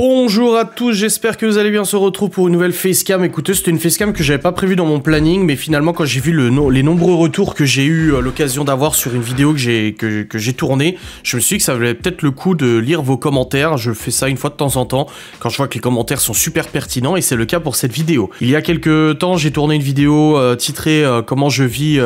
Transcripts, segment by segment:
Bonjour à tous, j'espère que vous allez bien. On se retrouve pour une nouvelle facecam. Écoutez, c'était une facecam que j'avais pas prévu dans mon planning, mais finalement, quand j'ai vu le les nombreux retours que j'ai eu euh, l'occasion d'avoir sur une vidéo que j'ai que, j'ai tournée, je me suis dit que ça valait peut-être le coup de lire vos commentaires. Je fais ça une fois de temps en temps quand je vois que les commentaires sont super pertinents, et c'est le cas pour cette vidéo. Il y a quelques temps, j'ai tourné une vidéo euh, titrée euh, Comment je vis,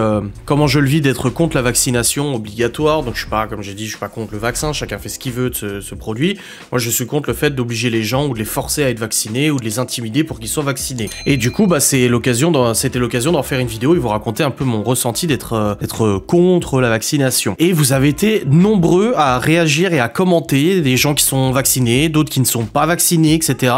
comment je le vis d'être contre la vaccination obligatoire. Donc, je suis pas, comme j'ai dit, je suis pas contre le vaccin. Chacun fait ce qu'il veut de ce produit. Moi, je suis contre le fait d'obliger les gens ou de les forcer à être vaccinés ou de les intimider pour qu'ils soient vaccinés. Et du coup, bah, c'est l'occasion c'était l'occasion d'en faire une vidéo et vous raconter un peu mon ressenti d'être euh, être contre la vaccination. Et vous avez été nombreux à réagir et à commenter des gens qui sont vaccinés, d'autres qui ne sont pas vaccinés, etc.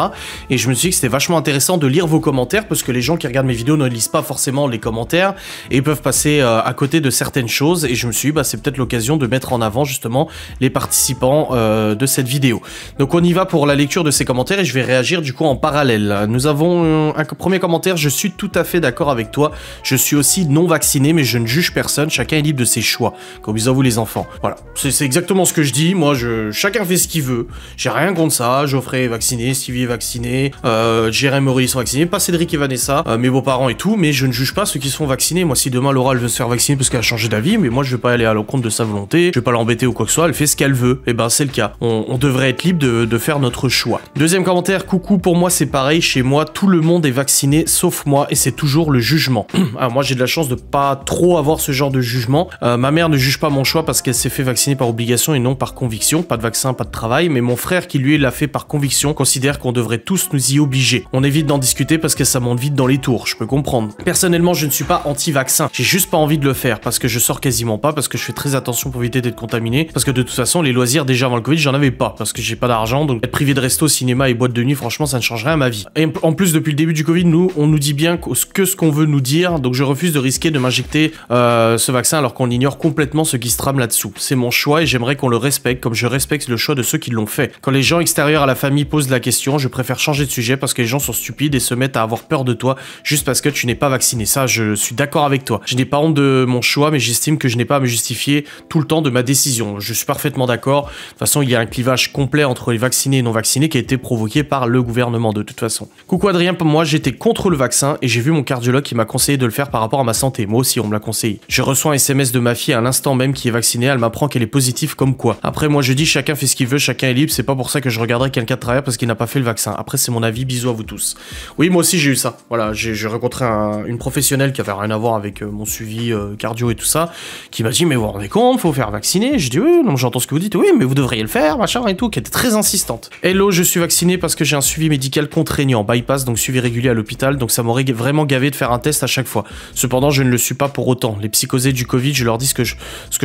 Et je me suis dit que c'était vachement intéressant de lire vos commentaires parce que les gens qui regardent mes vidéos ne lisent pas forcément les commentaires et peuvent passer euh, à côté de certaines choses. Et je me suis dit, bah, c'est peut-être l'occasion de mettre en avant justement les participants euh, de cette vidéo. Donc on y va pour la lecture de ces commentaires et je vais réagir du coup en parallèle. Nous avons euh, un premier commentaire, je suis tout à fait d'accord avec toi, je suis aussi non vacciné mais je ne juge personne, chacun est libre de ses choix. Comme ils vous les enfants. Voilà, c'est exactement ce que je dis, moi je, chacun fait ce qu'il veut, j'ai rien contre ça, Geoffrey est vacciné, Stevie est vacciné, euh, Jérémy Maurice sont vaccinés, pas Cédric et Vanessa, euh, mes beaux-parents et tout, mais je ne juge pas ceux qui sont vaccinés. Moi si demain Laura elle veut se faire vacciner parce qu'elle a changé d'avis, mais moi je vais pas aller à l'encontre de sa volonté, je vais pas l'embêter ou quoi que ce soit, elle fait ce qu'elle veut, et eh ben c'est le cas. On, devrait être libre de, de faire notre choix. Deuxième commentaire, coucou, pour moi c'est pareil, chez moi tout le monde est vacciné sauf moi et c'est toujours le jugement. Alors moi j'ai de la chance de pas trop avoir ce genre de jugement. Euh, ma mère ne juge pas mon choix parce qu'elle s'est fait vacciner par obligation et non par conviction. Pas de vaccin, pas de travail, mais mon frère qui lui l'a fait par conviction considère qu'on devrait tous nous y obliger. On évite d'en discuter parce que ça monte vite dans les tours, je peux comprendre. Personnellement je ne suis pas anti-vaccin, j'ai juste pas envie de le faire parce que je sors quasiment pas, parce que je fais très attention pour éviter d'être contaminé, parce que de toute façon les loisirs déjà avant le Covid j'en avais pas, parce que j'ai pas d'argent donc être privé de resto, cinéma et boîte de nuit, franchement, ça ne change rien à ma vie. Et en plus, depuis le début du Covid, nous, on nous dit bien que ce qu'on veut nous dire, donc je refuse de risquer de m'injecter euh, ce vaccin alors qu'on ignore complètement ce qui se trame là-dessous. C'est mon choix et j'aimerais qu'on le respecte comme je respecte le choix de ceux qui l'ont fait. Quand les gens extérieurs à la famille posent la question, je préfère changer de sujet parce que les gens sont stupides et se mettent à avoir peur de toi juste parce que tu n'es pas vacciné. Ça, je suis d'accord avec toi. Je n'ai pas honte de mon choix, mais j'estime que je n'ai pas à me justifier tout le temps de ma décision. Je suis parfaitement d'accord. De toute façon, il y a un clivage complet entre les vaccinés et non vaccinés qui a été provoqué par le gouvernement de toute façon. Coucou Adrien, moi j'étais contre le vaccin et j'ai vu mon cardiologue qui m'a conseillé de le faire par rapport à ma santé. Moi aussi on me l'a conseillé. Je reçois un SMS de ma fille à l'instant même qui est vaccinée, elle m'apprend qu'elle est positive comme quoi. Après moi je dis chacun fait ce qu'il veut, chacun est libre, c'est pas pour ça que je regarderai quelqu'un de travers parce qu'il n'a pas fait le vaccin. Après c'est mon avis, bisous à vous tous. Oui moi aussi j'ai eu ça. Voilà, j'ai rencontré une professionnelle qui avait rien à voir avec euh, mon suivi euh, cardio et tout ça, qui m'a dit mais vous rendez compte, faut faire vacciner. Je dis oui, non j'entends ce que vous dites, oui mais vous devriez le faire, machin et tout, qui était très insistante. Hello je suis vacciné parce que j'ai un suivi médical contraignant, bypass, donc suivi régulier à l'hôpital, donc ça m'aurait vraiment gavé de faire un test à chaque fois. Cependant, je ne le suis pas pour autant. Les psychosés du Covid, je leur dis ce que je,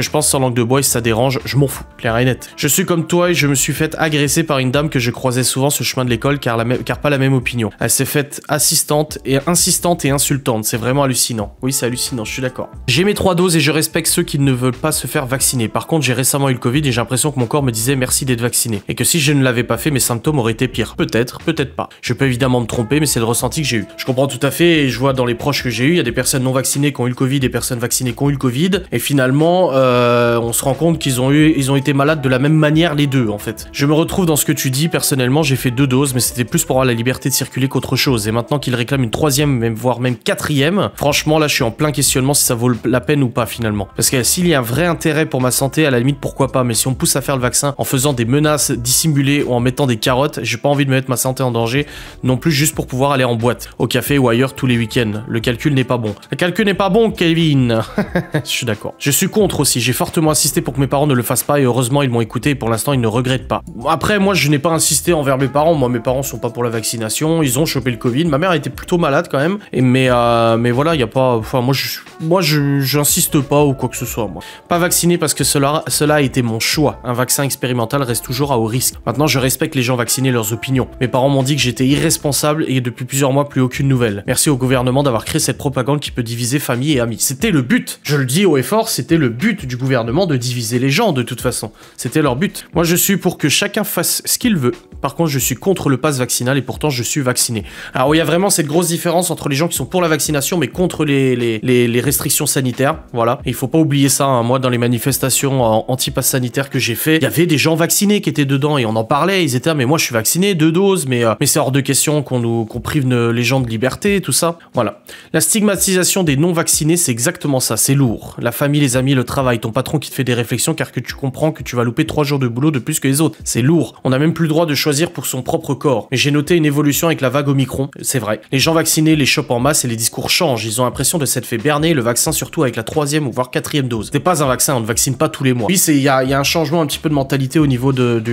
pense sans langue de bois et ça dérange, je m'en fous. Claire et net. Je suis comme toi et je me suis fait agresser par une dame que je croisais souvent ce chemin de l'école car, car pas la même opinion. Elle s'est faite assistante et insistante et insultante. C'est vraiment hallucinant. Oui, c'est hallucinant, je suis d'accord. J'ai mes trois doses et je respecte ceux qui ne veulent pas se faire vacciner. Par contre, j'ai récemment eu le Covid et j'ai l'impression que mon corps me disait merci d'être vacciné. Et que si je ne l'avais pas fait, mais symptômes auraient été pires. Peut-être, peut-être pas. Je peux évidemment me tromper, mais c'est le ressenti que j'ai eu. Je comprends tout à fait et je vois dans les proches que j'ai eu, il y a des personnes non vaccinées qui ont eu le Covid, des personnes vaccinées qui ont eu le Covid, et finalement, euh, on se rend compte qu'ils ont eu, ils ont été malades de la même manière les deux en fait. Je me retrouve dans ce que tu dis. Personnellement, j'ai fait deux doses, mais c'était plus pour avoir la liberté de circuler qu'autre chose. Et maintenant qu'ils réclament une troisième, même voire même quatrième, franchement là, je suis en plein questionnement si ça vaut la peine ou pas finalement. Parce que s'il y a un vrai intérêt pour ma santé, à la limite pourquoi pas. Mais si on pousse à faire le vaccin en faisant des menaces dissimulées ou en mettant des carottes, j'ai pas envie de mettre ma santé en danger non plus juste pour pouvoir aller en boîte, au café ou ailleurs tous les week-ends. Le calcul n'est pas bon. Le calcul n'est pas bon, Kevin Je suis d'accord. Je suis contre aussi, j'ai fortement insisté pour que mes parents ne le fassent pas et heureusement ils m'ont écouté et pour l'instant ils ne regrettent pas. Après, moi je n'ai pas insisté envers mes parents, moi mes parents sont pas pour la vaccination, ils ont chopé le Covid, ma mère était plutôt malade quand même, et mais, euh, voilà, il y a pas... moi je... Moi j'insiste pas ou quoi que ce soit, moi. Pas vacciné parce que cela, cela a été mon choix. Un vaccin expérimental reste toujours à haut risque. Maintenant, je respecte les gens Vacciné vacciner leurs opinions. Mes parents m'ont dit que j'étais irresponsable et depuis plusieurs mois plus aucune nouvelle. Merci au gouvernement d'avoir créé cette propagande qui peut diviser famille et amis. C'était le but Je le dis haut et fort, c'était le but du gouvernement de diviser les gens de toute façon. C'était leur but. Moi je suis pour que chacun fasse ce qu'il veut, par contre, je suis contre le pass vaccinal et pourtant je suis vacciné. Alors, il y a vraiment cette grosse différence entre les gens qui sont pour la vaccination mais contre les, restrictions sanitaires. Voilà. Et il faut pas oublier ça. Hein. Moi, dans les manifestations euh, anti-pass sanitaire que j'ai fait, il y avait des gens vaccinés qui étaient dedans et on en parlait. Ils étaient, ah, mais moi, je suis vacciné, deux doses, mais, euh, mais c'est hors de question qu'on nous prive les gens de liberté, tout ça. Voilà. La stigmatisation des non-vaccinés, c'est exactement ça. C'est lourd. La famille, les amis, le travail, ton patron qui te fait des réflexions car que tu comprends que tu vas louper trois jours de boulot de plus que les autres. C'est lourd. On n'a même plus le droit de choisir pour son propre corps. Mais j'ai noté une évolution avec la vague Omicron, c'est vrai. Les gens vaccinés les chopent en masse et les discours changent. Ils ont l'impression de s'être fait berner, le vaccin surtout avec la troisième ou voire quatrième dose. C'est pas un vaccin, on ne vaccine pas tous les mois. Oui, il y, a, un changement un petit peu de mentalité au niveau de,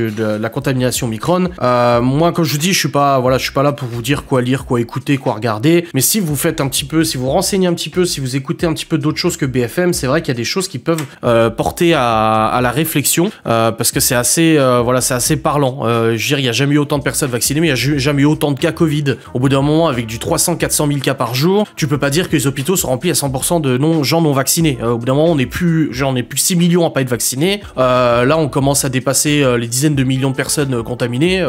la contamination Omicron. Euh, moi, comme je vous dis, je suis pas, voilà, je suis pas là pour vous dire quoi lire, quoi écouter, quoi regarder. Mais si vous faites un petit peu, si vous renseignez un petit peu, si vous écoutez un petit peu d'autres choses que BFM, c'est vrai qu'il y a des choses qui peuvent euh, porter à, la réflexion euh, parce que c'est assez, voilà, c'est assez parlant. je n'y a jamais eu autant de personnes vaccinées, mais il n'y a jamais eu autant de cas Covid. Au bout d'un moment, avec du 300-400 000 cas par jour, tu peux pas dire que les hôpitaux sont remplis à 100% de non, gens non vaccinés. Euh, au bout d'un moment, on n'est plus, j'en plus 6 millions à pas être vaccinés. Euh, là, on commence à dépasser euh, les dizaines de millions de personnes contaminées.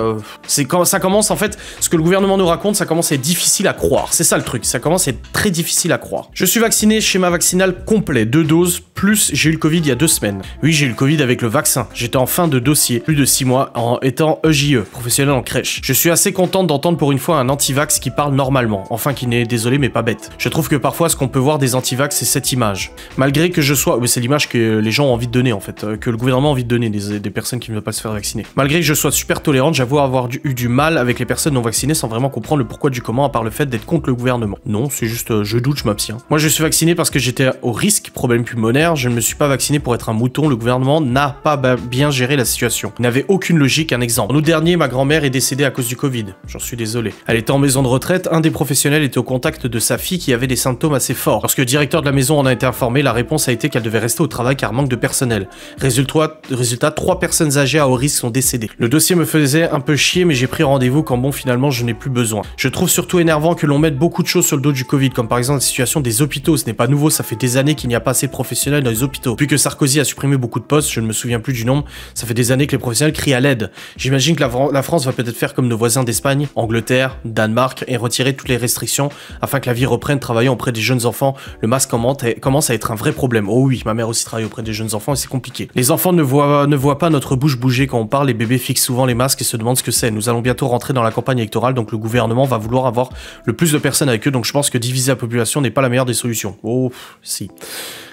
c'est quand ça commence, en fait, ce que le gouvernement nous raconte, ça commence à être difficile à croire. C'est ça le truc, ça commence à être très difficile à croire. Je suis vacciné, schéma vaccinal complet, deux doses, plus j'ai eu le Covid il y a deux semaines. Oui, j'ai eu le Covid avec le vaccin. J'étais en fin de dossier, plus de six mois, en étant EJE professionnel en crèche. Je suis assez contente d'entendre pour une fois un antivax qui parle normalement, enfin qui n'est désolé mais pas bête. Je trouve que parfois ce qu'on peut voir des antivax c'est cette image. Malgré que je sois... C'est l'image que les gens ont envie de donner en fait, euh, que le gouvernement a envie de donner des, des personnes qui ne veulent pas se faire vacciner. Malgré que je sois super tolérante, j'avoue avoir eu du mal avec les personnes non vaccinées sans vraiment comprendre le pourquoi du comment à part le fait d'être contre le gouvernement. Non, c'est juste euh, je doute, je m'abstiens. Moi je suis vacciné parce que j'étais au risque, problème pulmonaire, je ne me suis pas vacciné pour être un mouton, le gouvernement n'a pas bien géré la situation. Il n'avait aucune logique, un exemple. En ma grand-mère est décédée à cause du Covid. J'en suis désolé. Elle était en maison de retraite, un des professionnels était au contact de sa fille qui avait des symptômes assez forts. Lorsque le directeur de la maison en a été informé, la réponse a été qu'elle devait rester au travail car manque de personnel. Résultat, trois personnes âgées à haut risque sont décédées. Le dossier me faisait un peu chier mais j'ai pris rendez-vous quand bon finalement je n'ai plus besoin. Je trouve surtout énervant que l'on mette beaucoup de choses sur le dos du Covid, comme par exemple la situation des hôpitaux. Ce n'est pas nouveau, ça fait des années qu'il n'y a pas assez de professionnels dans les hôpitaux. Puis que Sarkozy a supprimé beaucoup de postes, je ne me souviens plus du nombre, ça fait des années que les professionnels crient à l'aide. J'imagine que la, la France va peut-être faire comme nos voisins d'Espagne, Angleterre, Danemark et retirer toutes les restrictions afin que la vie reprenne travaillant auprès des jeunes enfants. Le masque commence à être un vrai problème. Oh oui, ma mère aussi travaille auprès des jeunes enfants et c'est compliqué. Les enfants ne voient, ne pas notre bouche bouger quand on parle, les bébés fixent souvent les masques et se demandent ce que c'est. Nous allons bientôt rentrer dans la campagne électorale, donc le gouvernement va vouloir avoir le plus de personnes avec eux, donc je pense que diviser la population n'est pas la meilleure des solutions. Oh, si.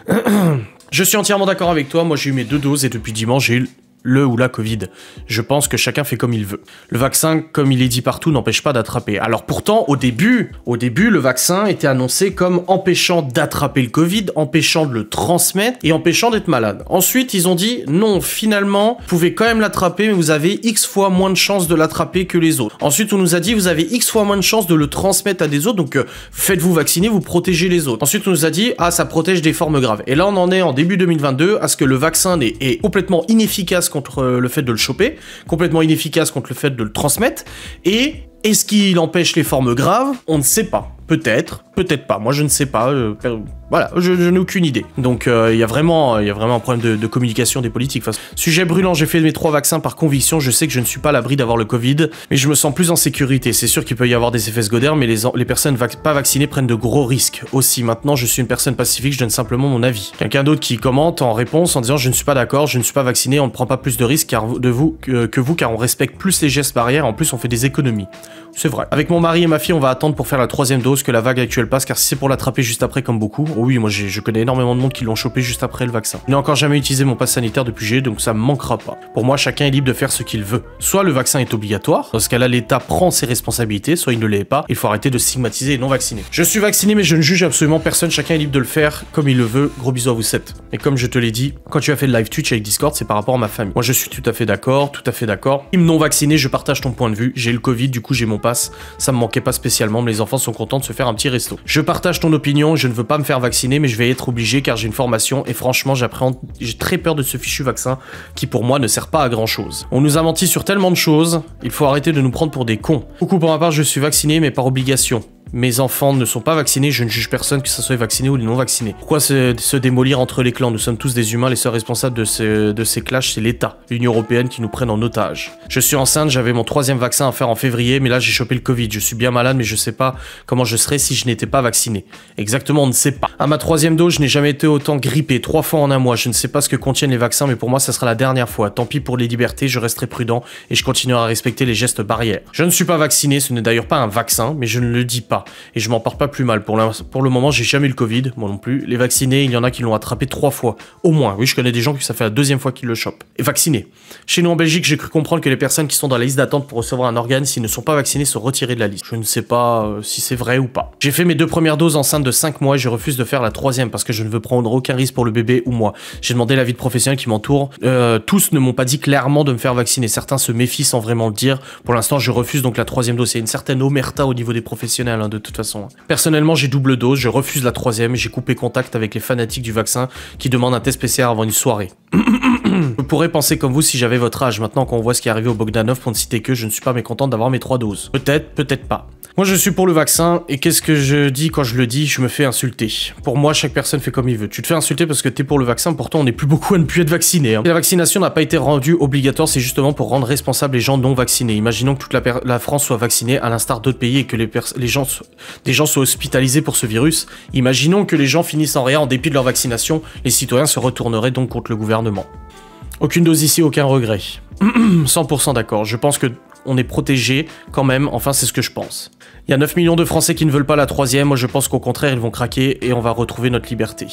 Je suis entièrement d'accord avec toi, moi j'ai eu mes deux doses et depuis dimanche j'ai eu le ou la Covid. Je pense que chacun fait comme il veut. Le vaccin, comme il est dit partout, n'empêche pas d'attraper. Alors pourtant, au début, au début, le vaccin était annoncé comme empêchant d'attraper le Covid, empêchant de le transmettre et empêchant d'être malade. Ensuite, ils ont dit non, finalement, vous pouvez quand même l'attraper, mais vous avez X fois moins de chances de l'attraper que les autres. Ensuite, on nous a dit vous avez X fois moins de chances de le transmettre à des autres, donc euh, faites-vous vacciner, vous protégez les autres. Ensuite, on nous a dit ah ça protège des formes graves. Et là, on en est en début 2022 à ce que le vaccin est complètement inefficace contre euh, le fait de le choper, complètement inefficace contre le fait de le transmettre, et est-ce qu'il empêche les formes graves On ne sait pas. Peut-être, peut-être pas. Moi, je ne sais pas. Euh, voilà, je, n'ai aucune idée. Donc, euh, il y, a vraiment, y a vraiment un problème de, communication des politiques. sujet brûlant, j'ai fait mes trois vaccins par conviction. Je sais que je ne suis pas à l'abri d'avoir le Covid, mais je me sens plus en sécurité. C'est sûr qu'il peut y avoir des effets secondaires, mais les, les personnes pas vaccinées prennent de gros risques. Aussi, maintenant, je suis une personne pacifique, je donne simplement mon avis. Quelqu'un d'autre qui commente en réponse en disant Je ne suis pas d'accord, je ne suis pas vacciné, on ne prend pas plus de risques de vous, que, que vous, car on respecte plus les gestes barrières. En plus, on fait des économies. C'est vrai. Avec mon mari et ma fille, on va attendre pour faire la troisième dose que la vague actuelle passe, car si c'est pour l'attraper juste après comme beaucoup, oh oui, moi je connais énormément de monde qui l'ont chopé juste après le vaccin. Je n'ai encore jamais utilisé mon pass sanitaire depuis j'ai, donc ça me manquera pas. Pour moi, chacun est libre de faire ce qu'il veut. Soit le vaccin est obligatoire, dans ce cas-là, l'État prend ses responsabilités, soit il ne l'est pas, il faut arrêter de stigmatiser et non-vaccinés. Je suis vacciné, mais je ne juge absolument personne, chacun est libre de le faire comme il le veut. Gros bisous à vous 7 Et comme je te l'ai dit, quand tu as fait le live Twitch avec Discord, c'est par rapport à ma famille. Moi, je suis tout à fait d'accord, tout à fait d'accord. Ils non vacciné, je partage ton point de vue. J'ai le Covid, du coup, j'ai mon passe Ça me manquait pas spécialement, mais les enfants sont contents se faire un petit resto. Je partage ton opinion, je ne veux pas me faire vacciner, mais je vais être obligé car j'ai une formation et franchement, j'appréhende, j'ai très peur de ce fichu vaccin qui pour moi ne sert pas à grand chose. On nous a menti sur tellement de choses, il faut arrêter de nous prendre pour des cons. Coucou, pour ma part, je suis vacciné mais par obligation mes enfants ne sont pas vaccinés, je ne juge personne que ce soit vacciné ou non vacciné. Pourquoi se, démolir entre les clans Nous sommes tous des humains, les seuls responsables de, de ces clashs, c'est l'État, l'Union Européenne qui nous prennent en otage. Je suis enceinte, j'avais mon troisième vaccin à faire en février, mais là j'ai chopé le Covid. Je suis bien malade, mais je sais pas comment je serais si je n'étais pas vacciné. Exactement, on ne sait pas. À ma troisième dose, je n'ai jamais été autant grippé, trois fois en un mois. Je ne sais pas ce que contiennent les vaccins, mais pour moi, ça sera la dernière fois. Tant pis pour les libertés, je resterai prudent et je continuerai à respecter les gestes barrières. Je ne suis pas vacciné, ce n'est d'ailleurs pas un vaccin, mais je ne le dis pas. Et je m'en pars pas plus mal. Pour, pour le moment, j'ai jamais eu le Covid, moi non plus. Les vaccinés, il y en a qui l'ont attrapé trois fois, au moins. Oui, je connais des gens qui ça fait la deuxième fois qu'ils le chopent. Et vaccinés. Chez nous en Belgique, j'ai cru comprendre que les personnes qui sont dans la liste d'attente pour recevoir un organe, s'ils ne sont pas vaccinés, sont retirées de la liste. Je ne sais pas euh, si c'est vrai ou pas. J'ai fait mes deux premières doses enceintes de cinq mois et je refuse de faire la troisième parce que je ne veux prendre aucun risque pour le bébé ou moi. J'ai demandé l'avis de professionnels qui m'entourent. Euh, tous ne m'ont pas dit clairement de me faire vacciner. Certains se méfient sans vraiment le dire. Pour l'instant, je refuse donc la troisième dose. Il y a une certaine omerta au niveau des professionnels hein de toute façon. Personnellement, j'ai double dose, je refuse la troisième j'ai coupé contact avec les fanatiques du vaccin qui demandent un test PCR avant une soirée je pourrais penser comme vous si j'avais votre âge. Maintenant qu'on voit ce qui est arrivé au Bogdanov, pour ne citer que, je ne suis pas mécontent d'avoir mes trois doses. Peut-être, peut-être pas. Moi, je suis pour le vaccin, et qu'est-ce que je dis quand je le dis Je me fais insulter. Pour moi, chaque personne fait comme il veut. Tu te fais insulter parce que t'es pour le vaccin, pourtant on n'est plus beaucoup à ne plus être vacciné. Hein. La vaccination n'a pas été rendue obligatoire, c'est justement pour rendre responsables les gens non vaccinés. Imaginons que toute la, la France soit vaccinée à l'instar d'autres pays et que les, les gens, des gens soient hospitalisés pour ce virus. Imaginons que les gens finissent en rien en dépit de leur vaccination, les citoyens se retourneraient donc contre le gouvernement aucune dose ici, aucun regret. 100% d'accord, je pense que on est protégé quand même, enfin c'est ce que je pense. Il y a 9 millions de Français qui ne veulent pas la troisième, moi je pense qu'au contraire ils vont craquer et on va retrouver notre liberté.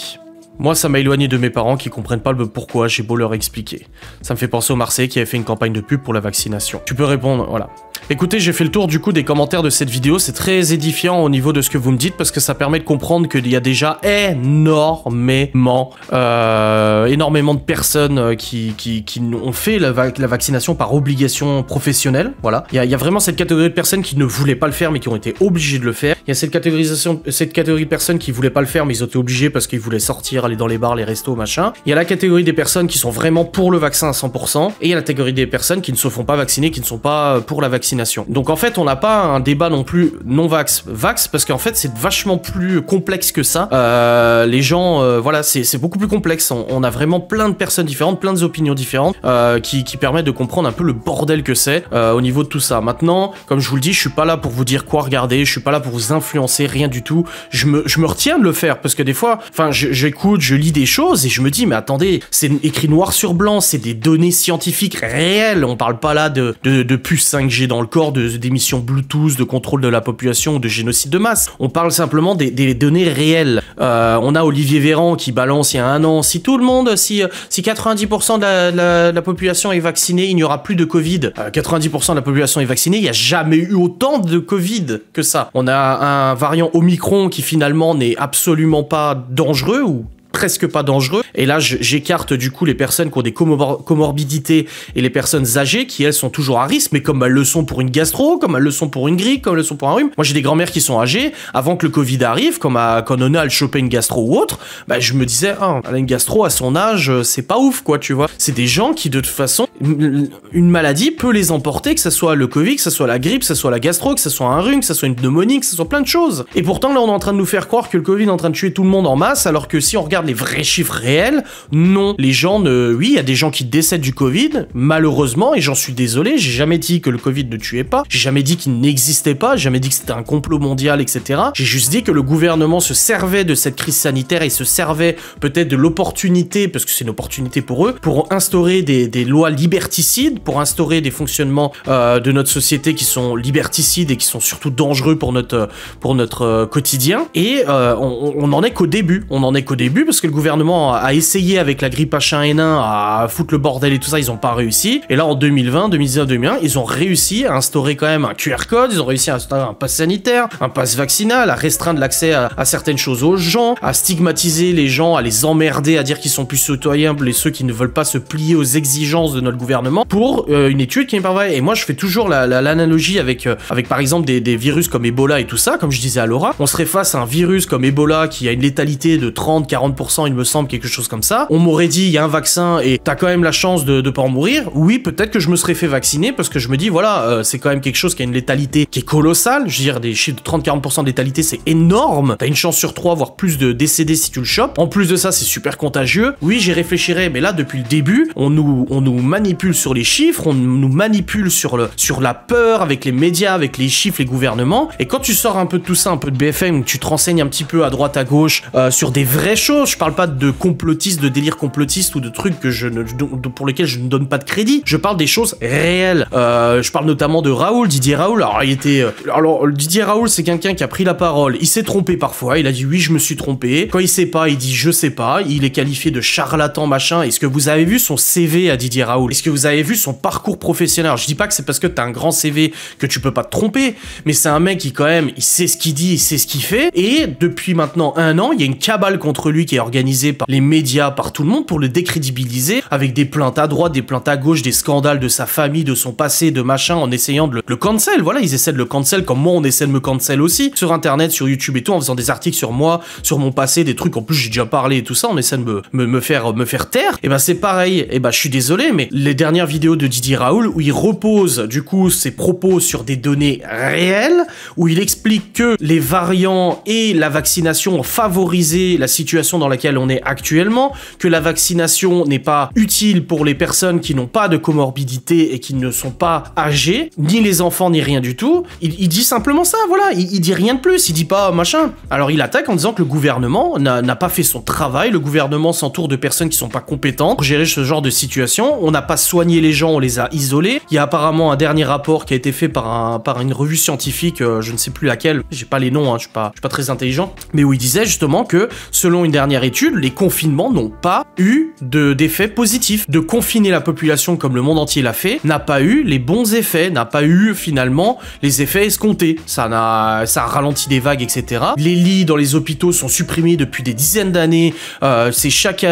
Moi, ça m'a éloigné de mes parents qui comprennent pas le pourquoi, j'ai beau leur expliquer. Ça me fait penser au Marseille qui avait fait une campagne de pub pour la vaccination. Tu peux répondre, voilà. Écoutez, j'ai fait le tour du coup des commentaires de cette vidéo, c'est très édifiant au niveau de ce que vous me dites parce que ça permet de comprendre qu'il y a déjà énormément, euh, énormément de personnes euh, qui, qui, ont fait la, vaccination par obligation professionnelle, voilà. Il y, a, il y, a, vraiment cette catégorie de personnes qui ne voulaient pas le faire mais qui ont été obligés de le faire. Il y a cette, catégorisation, cette catégorie de personnes qui voulaient pas le faire mais ils ont été obligés parce qu'ils voulaient sortir, aller dans les bars, les restos, machin. Il y a la catégorie des personnes qui sont vraiment pour le vaccin à 100% et il y a la catégorie des personnes qui ne se font pas vacciner, qui ne sont pas pour la vaccination donc en fait, on n'a pas un débat non plus non-vax, vax, parce qu'en fait, c'est vachement plus complexe que ça. Euh, les gens, euh, voilà, c'est beaucoup plus complexe. On, a vraiment plein de personnes différentes, plein d'opinions différentes, euh, qui, qui permettent de comprendre un peu le bordel que c'est au niveau de tout ça. Maintenant, comme je vous le dis, je suis pas là pour vous dire quoi regarder, je suis pas là pour vous influencer, rien du tout. Je me, je me retiens de le faire, parce que des fois, enfin, j'écoute, je lis des choses et je me dis, mais attendez, c'est écrit noir sur blanc, c'est des données scientifiques réelles. On parle pas là de, de, de puces 5G dans le corps d'émissions Bluetooth, de contrôle de la population de génocide de masse. On parle simplement des, données réelles. Euh, on a Olivier Véran qui balance il y a un an, si tout le monde, si, euh, si 90% de la, population est vaccinée, il n'y aura plus de Covid. 90% euh, de la population est vaccinée, il n'y a jamais eu autant de Covid que ça. On a un variant Omicron qui finalement n'est absolument pas dangereux ou presque pas dangereux. Et là, j'écarte du coup les personnes qui ont des comorbidités et les personnes âgées qui, elles, sont toujours à risque, mais comme elles le sont pour une gastro, comme elles le sont pour une grippe, comme elles le sont pour un rhume. Moi, j'ai des grand-mères qui sont âgées. Avant que le Covid arrive, comme à quand Nona, a chopé une gastro ou autre, bah, je me disais, ah, une gastro à son âge, euh, c'est pas ouf, quoi, tu vois. C'est des gens qui, de toute façon, une maladie peut les emporter, que ce soit le Covid, que ce soit la grippe, que ce soit la gastro, que ce soit un rhume, que ce soit une pneumonie, que ce soit plein de choses. Et pourtant, là, on est en train de nous faire croire que le Covid est en train de tuer tout le monde en masse, alors que si on regarde vrais chiffres réels. Non, les gens ne... Oui, il y a des gens qui décèdent du Covid, malheureusement, et j'en suis désolé, j'ai jamais dit que le Covid ne tuait pas, j'ai jamais dit qu'il n'existait pas, j'ai jamais dit que c'était un complot mondial, etc. J'ai juste dit que le gouvernement se servait de cette crise sanitaire et se servait peut-être de l'opportunité, parce que c'est une opportunité pour eux, pour instaurer des, lois liberticides, pour instaurer des fonctionnements euh, de notre société qui sont liberticides et qui sont surtout dangereux pour notre, pour notre euh, quotidien. Et euh, on en est qu'au début. On en est qu'au début parce que le gouvernement a essayé avec la grippe H1N1 à foutre le bordel et tout ça, ils n'ont pas réussi. Et là, en 2020, 2019, 2001, ils ont réussi à instaurer quand même un QR code, ils ont réussi à instaurer un pass sanitaire, un pass vaccinal, à restreindre l'accès à, certaines choses aux gens, à stigmatiser les gens, à les emmerder, à dire qu'ils sont plus citoyens et ceux qui ne veulent pas se plier aux exigences de notre gouvernement pour euh, une étude qui n'est pas vraie. Et moi, je fais toujours l'analogie avec, euh, avec, par exemple, des virus comme Ebola et tout ça, comme je disais à Laura. On serait face à un virus comme Ebola qui a une létalité de 30-40% il me semble, quelque chose comme ça. On m'aurait dit, il y a un vaccin et t'as quand même la chance de ne pas en mourir. Oui, peut-être que je me serais fait vacciner parce que je me dis, voilà, euh, c'est quand même quelque chose qui a une létalité qui est colossale. Je veux dire, des chiffres de 30-40% de létalité, c'est énorme. T'as une chance sur 3, voire plus de décédés si tu le chopes. En plus de ça, c'est super contagieux. Oui, j'y réfléchirais, mais là, depuis le début, on nous, on nous manipule sur les chiffres, on nous manipule sur, le, sur la peur, avec les médias, avec les chiffres, les gouvernements. Et quand tu sors un peu de tout ça, un peu de BFM, tu te renseignes un petit peu à droite, à gauche euh, sur des vraies choses, je parle pas de complotistes, de délire complotiste ou de trucs que je ne, pour lesquels je ne donne pas de crédit. Je parle des choses réelles. Euh, je parle notamment de Raoul, Didier Raoul. Alors, il était. Euh, alors, Didier Raoul, c'est quelqu'un qui a pris la parole. Il s'est trompé parfois. Il a dit oui, je me suis trompé. Quand il sait pas, il dit je sais pas. Il est qualifié de charlatan, machin. Est-ce que vous avez vu son CV à Didier Raoul Est-ce que vous avez vu son parcours professionnel Je dis pas que c'est parce que t'as un grand CV que tu peux pas te tromper, mais c'est un mec qui, quand même, il sait ce qu'il dit, il sait ce qu'il fait. Et depuis maintenant un an, il y a une cabale contre lui qui est organisé par les médias, par tout le monde pour le décrédibiliser avec des plaintes à droite, des plaintes à gauche, des scandales de sa famille, de son passé, de machin en essayant de le, cancel. Voilà, ils essaient de le cancel comme moi on essaie de me cancel aussi sur internet, sur YouTube et tout en faisant des articles sur moi, sur mon passé, des trucs en plus j'ai déjà parlé et tout ça, on essaie de me, me, faire me faire taire. Et eh ben c'est pareil. Et eh ben bah, je suis désolé mais les dernières vidéos de Didier Raoul où il repose du coup ses propos sur des données réelles où il explique que les variants et la vaccination ont favorisé la situation dans laquelle on est actuellement, que la vaccination n'est pas utile pour les personnes qui n'ont pas de comorbidité et qui ne sont pas âgées, ni les enfants, ni rien du tout. Il, dit simplement ça, voilà, il, dit rien de plus, il dit pas oh, machin. Alors il attaque en disant que le gouvernement n'a pas fait son travail, le gouvernement s'entoure de personnes qui sont pas compétentes pour gérer ce genre de situation, on n'a pas soigné les gens, on les a isolés. Il y a apparemment un dernier rapport qui a été fait par, un, par une revue scientifique, euh, je ne sais plus laquelle, j'ai pas les noms, hein. je suis pas, je suis pas très intelligent, mais où il disait justement que selon une dernière étude, les confinements n'ont pas eu d'effet positif. De confiner la population comme le monde entier l'a fait n'a pas eu les bons effets, n'a pas eu finalement les effets escomptés. Ça, a, ça ralenti des vagues, etc. Les lits dans les hôpitaux sont supprimés depuis des dizaines d'années. Euh, c'est chaque,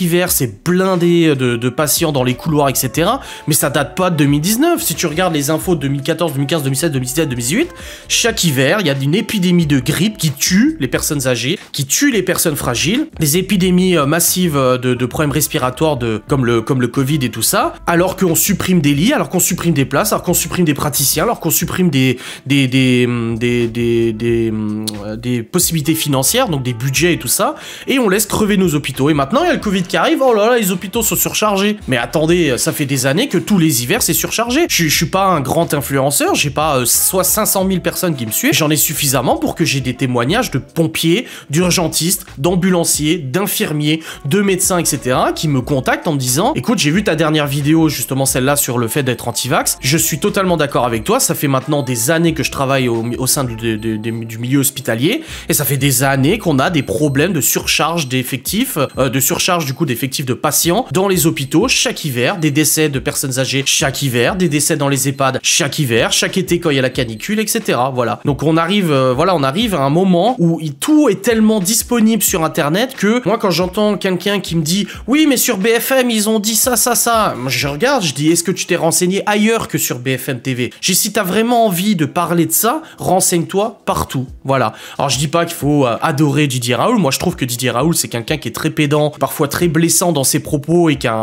hiver, c'est blindé de, patients dans les couloirs, etc. Mais ça date pas de 2019. Si tu regardes les infos de 2014, 2015, 2016, 2017, 2018, chaque hiver, il y a une épidémie de grippe qui tue les personnes âgées, qui tue les personnes fragiles, des épidémies euh, massives euh, de, problèmes respiratoires de, comme, le, comme le Covid et tout ça, alors qu'on supprime des lits, alors qu'on supprime des places, alors qu'on supprime des praticiens, alors qu'on supprime des, des, des, hum, des, hum, des possibilités financières, donc des budgets et tout ça, et on laisse crever nos hôpitaux. Et maintenant, il y a le Covid qui arrive, oh là là, les hôpitaux sont surchargés. Mais attendez, euh, ça fait des années que tous les hivers, c'est surchargé. Je, suis pas un grand influenceur, j'ai pas soit 500 000 personnes qui me suivent, j'en ai suffisamment pour que j'ai des témoignages de pompiers, d'urgentistes, d'ambulanciers, d'infirmiers, de médecins, etc., qui me contactent en me disant Écoute, j'ai vu ta dernière vidéo, justement celle-là, sur le fait d'être anti-vax. Je suis totalement d'accord avec toi. Ça fait maintenant des années que je travaille au, sein du milieu hospitalier et ça fait des années qu'on a des problèmes de surcharge d'effectifs, euh, de surcharge du coup d'effectifs de patients dans les hôpitaux chaque hiver, des décès de personnes âgées chaque hiver, des décès dans les EHPAD chaque hiver, chaque été quand il y a la canicule, etc. Voilà. Donc on arrive, euh, voilà, on arrive à un moment où tout est tellement disponible sur Internet que moi quand j'entends quelqu'un qui me dit oui mais sur BFM ils ont dit ça ça ça je regarde je dis est-ce que tu t'es renseigné ailleurs que sur BFM TV j'ai si t'as vraiment envie de parler de ça renseigne-toi partout voilà alors je dis pas qu'il faut euh, adorer Didier Raoul moi je trouve que Didier Raoul c'est quelqu'un qui est très pédant parfois très blessant dans ses propos et qui a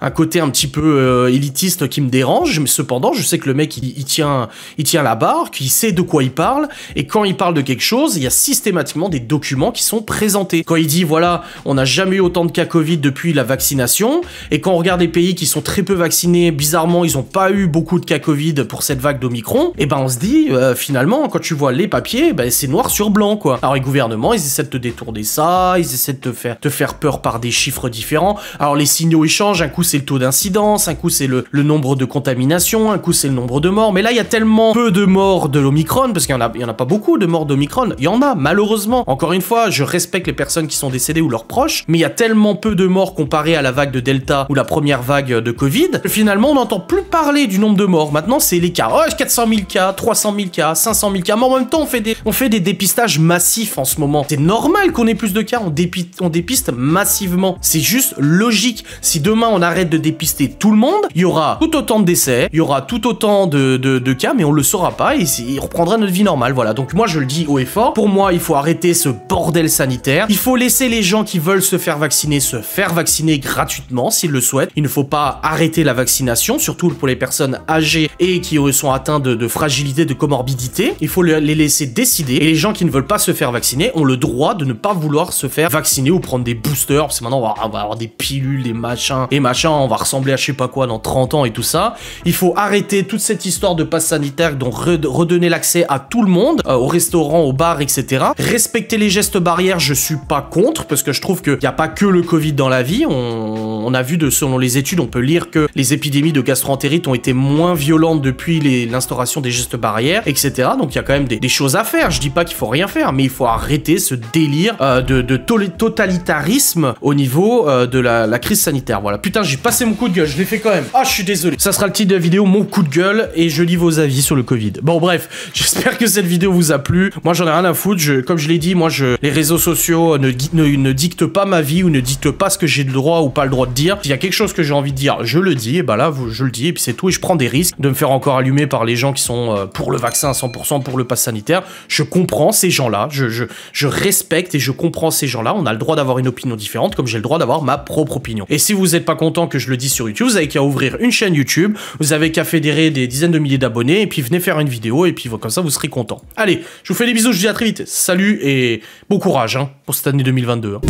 un, côté un petit peu euh, élitiste qui me dérange mais cependant je sais que le mec il, il tient il tient la barre qu'il sait de quoi il parle et quand il parle de quelque chose il y a systématiquement des documents qui sont présenté. Quand il dit, voilà, on n'a jamais eu autant de cas Covid depuis la vaccination, et quand on regarde les pays qui sont très peu vaccinés, bizarrement, ils n'ont pas eu beaucoup de cas Covid pour cette vague d'Omicron, et eh ben on se dit, euh, finalement, quand tu vois les papiers, ben c'est noir sur blanc, quoi. Alors les gouvernements, ils essaient de te détourner ça, ils essaient de te faire, te faire peur par des chiffres différents. Alors les signaux échangent, un coup c'est le taux d'incidence, un coup c'est le, le, nombre de contaminations, un coup c'est le nombre de morts, mais là il y a tellement peu de morts de l'Omicron, parce qu'il n'y en a, il y en a pas beaucoup de morts d'Omicron, il y en a, malheureusement. Encore une fois, je reste respecte les personnes qui sont décédées ou leurs proches, mais il y a tellement peu de morts comparé à la vague de Delta ou la première vague de Covid, que finalement on n'entend plus parler du nombre de morts. Maintenant c'est les cas. 400 000 cas, 300 000 cas, 500 000 cas. Mais en même temps on fait des, on fait des dépistages massifs en ce moment. C'est normal qu'on ait plus de cas, on, on dépiste massivement. C'est juste logique. Si demain on arrête de dépister tout le monde, il y aura tout autant de décès, il y aura tout autant de, de, cas, mais on le saura pas et, il reprendra notre vie normale. Voilà, donc moi je le dis haut et fort, pour moi il faut arrêter ce bordel sanitaire il faut laisser les gens qui veulent se faire vacciner se faire vacciner gratuitement s'ils le souhaitent. Il ne faut pas arrêter la vaccination, surtout pour les personnes âgées et qui euh, sont atteintes de, fragilité, de comorbidité. Il faut les laisser décider. Et les gens qui ne veulent pas se faire vacciner ont le droit de ne pas vouloir se faire vacciner ou prendre des boosters, parce que maintenant on va, avoir des pilules, des machins et machins, on va ressembler à je sais pas quoi dans 30 ans et tout ça. Il faut arrêter toute cette histoire de passe sanitaire, donc redonner l'accès à tout le monde, euh, aux restaurants, aux bars, etc. Respecter les gestes barrières, je suis pas contre parce que je trouve qu'il n'y a pas que le Covid dans la vie. On, a vu de selon les études, on peut lire que les épidémies de gastroentérite ont été moins violentes depuis l'instauration des gestes barrières, etc. Donc il y a quand même des, choses à faire. Je dis pas qu'il faut rien faire, mais il faut arrêter ce délire euh, de, totalitarisme au niveau euh, de la, crise sanitaire. Voilà. Putain, j'ai passé mon coup de gueule. Je l'ai fait quand même. Ah, je suis désolé. Ça sera le titre de la vidéo, mon coup de gueule, et je lis vos avis sur le Covid. Bon, bref, j'espère que cette vidéo vous a plu. Moi, j'en ai rien à foutre. comme je l'ai dit, moi, je les réseaux sociaux ne, dicte pas ma vie ou ne dicte pas ce que j'ai le droit ou pas le droit de dire. S'il y a quelque chose que j'ai envie de dire, je le dis, et bah là, je le dis, et puis c'est tout, et je prends des risques de me faire encore allumer par les gens qui sont euh, pour le vaccin à 100%, pour le pass sanitaire. Je comprends ces gens-là, je, respecte et je comprends ces gens-là. On a le droit d'avoir une opinion différente, comme j'ai le droit d'avoir ma propre opinion. Et si vous n'êtes pas content que je le dise sur YouTube, vous avez qu'à ouvrir une chaîne YouTube, vous avez qu'à fédérer des dizaines de milliers d'abonnés, et puis venez faire une vidéo, et puis comme ça, vous serez content. Allez, je vous fais des bisous, je vous dis à très vite. Salut et bon courage. Hein pour cette année 2022.